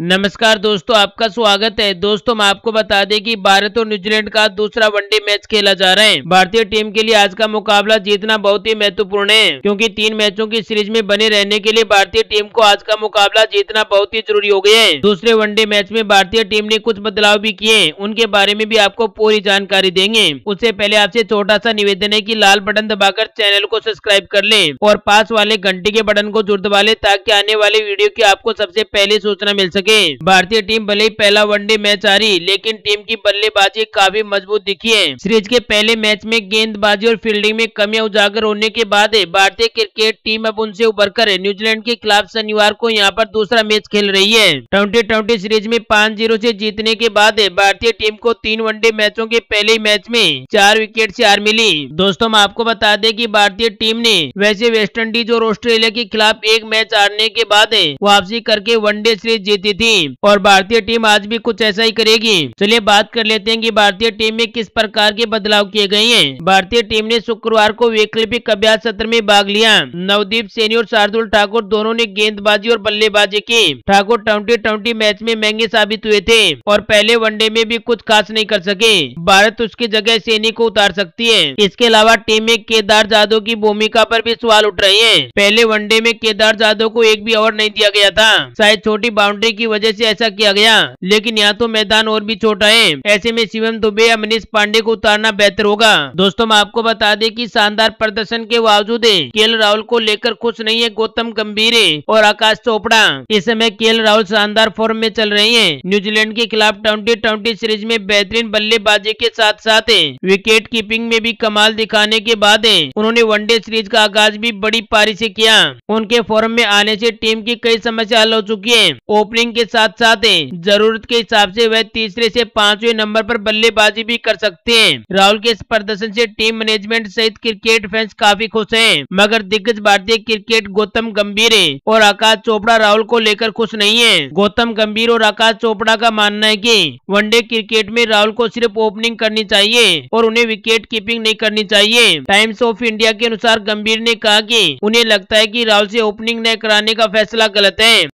नमस्कार दोस्तों आपका स्वागत है दोस्तों हम आपको बता दें कि भारत और न्यूजीलैंड का दूसरा वनडे मैच खेला जा रहा है भारतीय टीम के लिए आज का मुकाबला जीतना बहुत ही महत्वपूर्ण है क्योंकि तीन मैचों की सीरीज में बने रहने के लिए भारतीय टीम को आज का मुकाबला जीतना बहुत ही जरूरी हो गया है दूसरे वनडे मैच में भारतीय टीम ने कुछ बदलाव भी किए उनके बारे में भी आपको पूरी जानकारी देंगे उससे पहले आपसे छोटा सा निवेदन है की लाल बटन दबाकर चैनल को सब्सक्राइब कर ले और पास वाले घंटे के बटन को जुड़ दबा ले ताकि आने वाले वीडियो की आपको सबसे पहले सूचना मिल सके सके भारतीय टीम भले ही पहला वनडे मैच आ रही लेकिन टीम की बल्लेबाजी काफी मजबूत दिखी है सीरीज के पहले मैच में गेंदबाजी और फील्डिंग में कमियां उजागर होने के बाद भारतीय क्रिकेट टीम अब उनसे उभर कर न्यूजीलैंड के खिलाफ शनिवार को यहाँ पर दूसरा मैच खेल रही है ट्वेंटी ट्वेंटी सीरीज में पाँच जीरो ऐसी जीतने के बाद भारतीय टीम को तीन वनडे मैचों के पहले मैच में चार विकेट ऐसी हार मिली दोस्तों हम आपको बता दें की भारतीय टीम ने वैसे वेस्ट इंडीज और ऑस्ट्रेलिया के खिलाफ एक मैच हारने के बाद वापसी करके वनडे सीरीज जीती थी और भारतीय टीम आज भी कुछ ऐसा ही करेगी चलिए बात कर लेते हैं कि भारतीय टीम में किस प्रकार के बदलाव किए गए हैं भारतीय टीम ने शुक्रवार को वैकल्पिक अभ्यास सत्र में भाग लिया नवदीप सैनी और शार्दुल ठाकुर दोनों ने गेंदबाजी और बल्लेबाजी की ठाकुर ट्वेंटी ट्वेंटी मैच में महंगे साबित हुए थे और पहले वनडे में भी कुछ खास नहीं कर सके भारत उसकी जगह सैनी को उतार सकती है इसके अलावा टीम में केदार जाधव की भूमिका पर भी सवाल उठ रहे हैं पहले वनडे में केदार जाधव को एक भी ओवर नहीं दिया गया था शायद छोटी बाउंड्री की वजह से ऐसा किया गया लेकिन यहाँ तो मैदान और भी छोटा है ऐसे में शिवम दुबे या मनीष पांडे को उतारना बेहतर होगा दोस्तों मैं आपको बता दें की शानदार प्रदर्शन के बावजूद के राहुल को लेकर खुश नहीं है गौतम गंभीर और आकाश चोपड़ा इस समय के राहुल शानदार फॉर्म में चल रहे हैं न्यूजीलैंड के खिलाफ ट्वेंटी ट्वेंटी सीरीज में बेहतरीन बल्लेबाजी के साथ साथ विकेट कीपिंग में भी कमाल दिखाने के बाद उन्होंने वनडे सीरीज का आगाज भी बड़ी पारी से किया उनके फॉर्म में आने से टीम की कई समस्या हल हो चुकी है ओपनिंग के साथ साथ जरूरत के हिसाब से वह तीसरे से पांचवें नंबर पर बल्लेबाजी भी कर सकते हैं राहुल के इस प्रदर्शन से टीम मैनेजमेंट सहित क्रिकेट फैंस काफी खुश हैं मगर दिग्गज भारतीय क्रिकेट गौतम गंभीर है और आकाश चोपड़ा राहुल को लेकर खुश नहीं है गौतम गंभीर और आकाश चोपड़ा का मानना है की वनडे क्रिकेट में राहुल को सिर्फ ओपनिंग करनी चाहिए और उन्हें विकेट कीपिंग नहीं करनी चाहिए टाइम्स ऑफ इंडिया के अनुसार गंभीर ने कहा की उन्हें लगता है की राहुल ऐसी ओपनिंग न कराने का फैसला गलत है